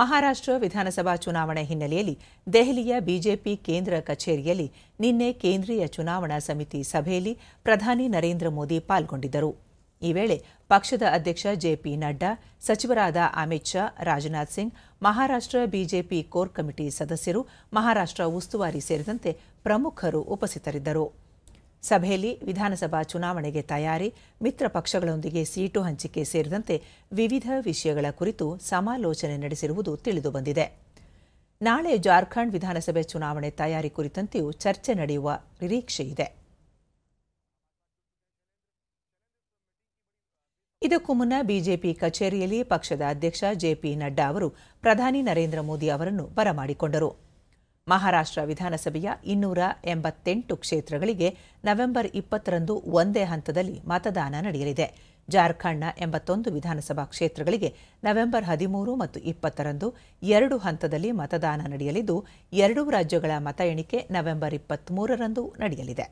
ಮಹಾರಾಷ್ಟ್ರ ವಿಧಾನಸಭಾ ಚುನಾವಣೆ ಹಿನ್ನೆಲೆಯಲ್ಲಿ ದೆಹಲಿಯ ಬಿಜೆಪಿ ಕೇಂದ್ರ ಕಚೇರಿಯಲ್ಲಿ ನಿನ್ನೆ ಕೇಂದ್ರೀಯ ಚುನಾವಣಾ ಸಮಿತಿ ಸಭೆಯಲ್ಲಿ ಪ್ರಧಾನಿ ನರೇಂದ್ರ ಮೋದಿ ಪಾಲ್ಗೊಂಡಿದ್ದರು ಈ ವೇಳೆ ಪಕ್ಷದ ಅಧ್ಯಕ್ಷ ಜೆಪಿ ನಡ್ಡಾ ಸಚಿವರಾದ Amit Shah Rajnath Singh Maharashtra BJP core committee ಸದಸ್ಯರು ಮಹಾರಾಷ್ಟ್ರ ಉಸ್ತುವಾರಿ ಸೇರಿದಂತೆ ಪ್ರಮುಖರು ಉಪಸ್ಥಿತರಿದ್ದರು ಸಭೆಯಲ್ಲಿ ವಿಧಾನಸಭಾ ಚುನಾವಣೆಗೆ ತಯಾರಿ ಮಿತ್ರ ಪಕ್ಷಗಳೊಂದಿಗೆ ಸೀಟು ಹಂಚಿಕೆ ಸೇರಿದಂತೆ ವಿವಿಧ ವಿಷಯಗಳ ಕುರಿತು ಸಮಾಲೋಚನೆ ನಡೆಸಿರುವುದು ತಿಳಿದುಬಂದಿದೆ ನಾಳೆ ಜಾರ್ಖಂಡ್ ವಿಧಾನಸಭೆ ಚುನಾವಣೆ ತಯಾರಿ ಕುರಿತಂತೆಯೂ ಚರ್ಚೆ ನಡೆಯುವ ನಿರೀಕ್ಷೆಯಿದೆ ಇದಕ್ಕೂ ಮುನ್ನ ಬಿಜೆಪಿ ಕಚೇರಿಯಲ್ಲಿ ಪಕ್ಷದ ಅಧ್ಯಕ್ಷ ಜೆಪಿ ನಡ್ಡಾ ಅವರು ಪ್ರಧಾನಿ ನರೇಂದ್ರ ಮೋದಿ ಅವರನ್ನು ಬರಮಾಡಿಕೊಂಡರು ಮಹಾರಾಷ್ಟ್ರ ವಿಧಾನಸಭೆಯ ಇನ್ನೂರ ಎಂಬತ್ತೆಂಟು ಕ್ಷೇತ್ರಗಳಿಗೆ ನವೆಂಬರ್ ಇಪ್ಪತ್ತರಂದು ಒಂದೇ ಹಂತದಲ್ಲಿ ಮತದಾನ ನಡೆಯಲಿದೆ ಜಾರ್ಖಂಡ್ನ ಎಂಬತ್ತೊಂದು ವಿಧಾನಸಭಾ ಕ್ಷೇತ್ರಗಳಿಗೆ ನವೆಂಬರ್ ಹದಿಮೂರು ಮತ್ತು ಇಪ್ಪತ್ತರಂದು ಎರಡು ಹಂತದಲ್ಲಿ ಮತದಾನ ನಡೆಯಲಿದ್ದು ಎರಡೂ ರಾಜ್ಯಗಳ ಮತ ಎಣಿಕೆ ನವೆಂಬರ್ ಇಪ್ಪತ್ತ್ಮೂರರಂದು ನಡೆಯಲಿದೆ